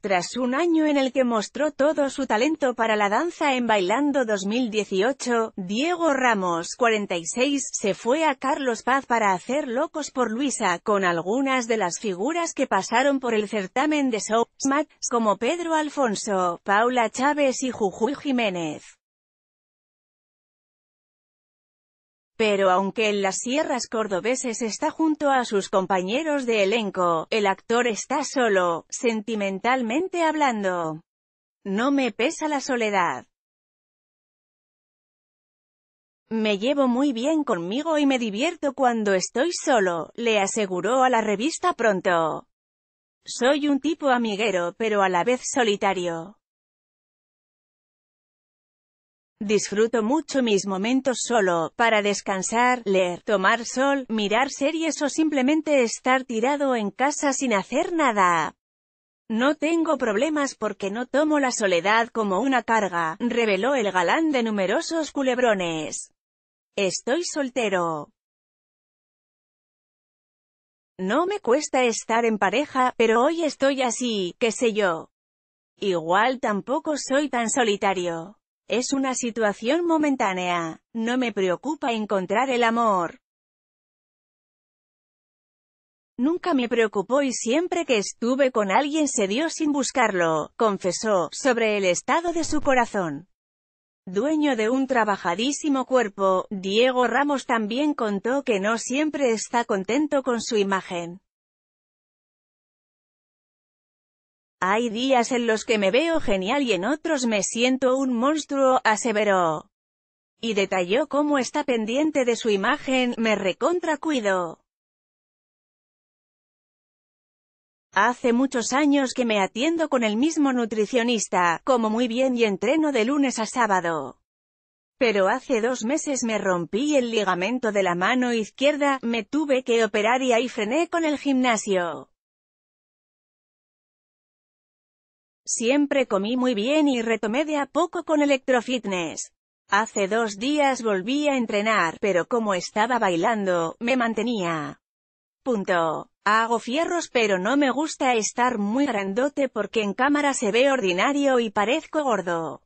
Tras un año en el que mostró todo su talento para la danza en Bailando 2018, Diego Ramos, 46, se fue a Carlos Paz para hacer Locos por Luisa, con algunas de las figuras que pasaron por el certamen de Showmatch, como Pedro Alfonso, Paula Chávez y Jujuy Jiménez. Pero aunque en las sierras cordobeses está junto a sus compañeros de elenco, el actor está solo, sentimentalmente hablando. No me pesa la soledad. Me llevo muy bien conmigo y me divierto cuando estoy solo, le aseguró a la revista Pronto. Soy un tipo amiguero pero a la vez solitario. Disfruto mucho mis momentos solo, para descansar, leer, tomar sol, mirar series o simplemente estar tirado en casa sin hacer nada. No tengo problemas porque no tomo la soledad como una carga, reveló el galán de numerosos culebrones. Estoy soltero. No me cuesta estar en pareja, pero hoy estoy así, qué sé yo. Igual tampoco soy tan solitario. Es una situación momentánea. No me preocupa encontrar el amor. Nunca me preocupó y siempre que estuve con alguien se dio sin buscarlo, confesó, sobre el estado de su corazón. Dueño de un trabajadísimo cuerpo, Diego Ramos también contó que no siempre está contento con su imagen. Hay días en los que me veo genial y en otros me siento un monstruo, aseveró. Y detalló cómo está pendiente de su imagen, me recontra cuido. Hace muchos años que me atiendo con el mismo nutricionista, como muy bien y entreno de lunes a sábado. Pero hace dos meses me rompí el ligamento de la mano izquierda, me tuve que operar y ahí frené con el gimnasio. Siempre comí muy bien y retomé de a poco con electrofitness. Hace dos días volví a entrenar, pero como estaba bailando, me mantenía. Punto. Hago fierros pero no me gusta estar muy grandote porque en cámara se ve ordinario y parezco gordo.